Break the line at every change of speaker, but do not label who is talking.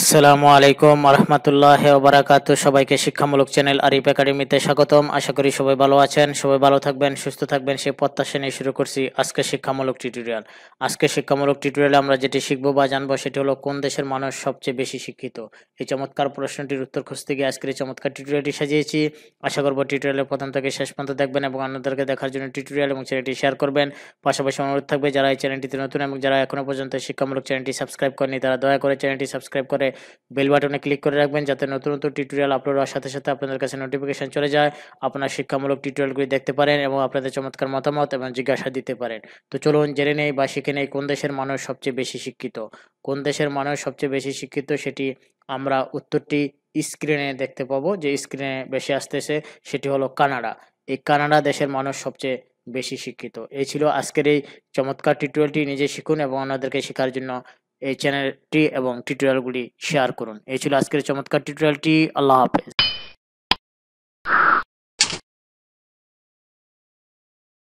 আসসালামু আলাইকুম রহমতুল্লাহ ওবরাকাত সবাইকে শিক্ষামূলক চ্যানেল আরিফ একাডেমিতে স্বাগতম আশা করি সবাই ভালো আছেন সবাই ভালো থাকবেন সুস্থ থাকবেন সেই প্রত্যাশা নিয়ে শুরু করছি আজকে শিক্ষামূলক টিউটোরিয়াল আজকে শিক্ষামূলক টিউটোরিয়ালে আমরা যেটি শিখবো বা জানবো সেটি হলো কোন দেশের মানুষ সবচেয়ে বেশি শিক্ষিত এই চমৎকার প্রশ্নটির উত্তর খুঁজতে গিয়ে আজকের এই চমৎকার টিউটোরিয়ালটি সাজিয়েছি আশা করবো টিউটোরিয়ালের প্রথম থেকে শেষ পর্যন্ত দেখবেন এবং অন্যদেরকে দেখার জন্য টিউটোরিয়াল এবং চ্যানেলটি শেয়ার করবেন পাশাপাশি অনুরোধ থাকবে যারা এই চ্যানেলটিতে নতুন এবং যারা এখনও পর্যন্ত শিক্ষামূলক চ্যানেলটি সাবস্ক্রাইব করেনি তারা দয়া করে চ্যানেলটি সাবস্ক্রাইব করে করে বেল বাটনে ক্লিক করে রাখবেন যাতে নতুন নতুন টিউটোরিয়াল আপলোড হওয়ার সাথে সাথে আপনাদের কাছে নোটিফিকেশান চলে যায় আপনার শিক্ষামূলক টিউটোরিয়ালগুলি দেখতে পারেন এবং আপনাদের চমৎকার মতামত এবং জিজ্ঞাসা দিতে পারেন তো চলুন জেনে নেই বা শিখে নেই কোন দেশের মানুষ সবচেয়ে বেশি শিক্ষিত কোন দেশের মানুষ সবচেয়ে বেশি শিক্ষিত সেটি আমরা উত্তরটি স্ক্রিনে দেখতে পাবো যে স্ক্রিনে বেশি আসতেছে সেটি হলো কানাডা এই কানাডা দেশের মানুষ সবচেয়ে বেশি শিক্ষিত এই ছিল আজকের এই চমৎকার টিউটোরিয়ালটি নিজে শিখুন এবং অন্যদেরকে শেখার জন্য এই চ্যানেলটি এবং টিউটোরিয়ালগুলি শেয়ার করুন এই ছিল আজকের চমৎকার টিউটোরিয়ালটি আল্লাহ হাফেজ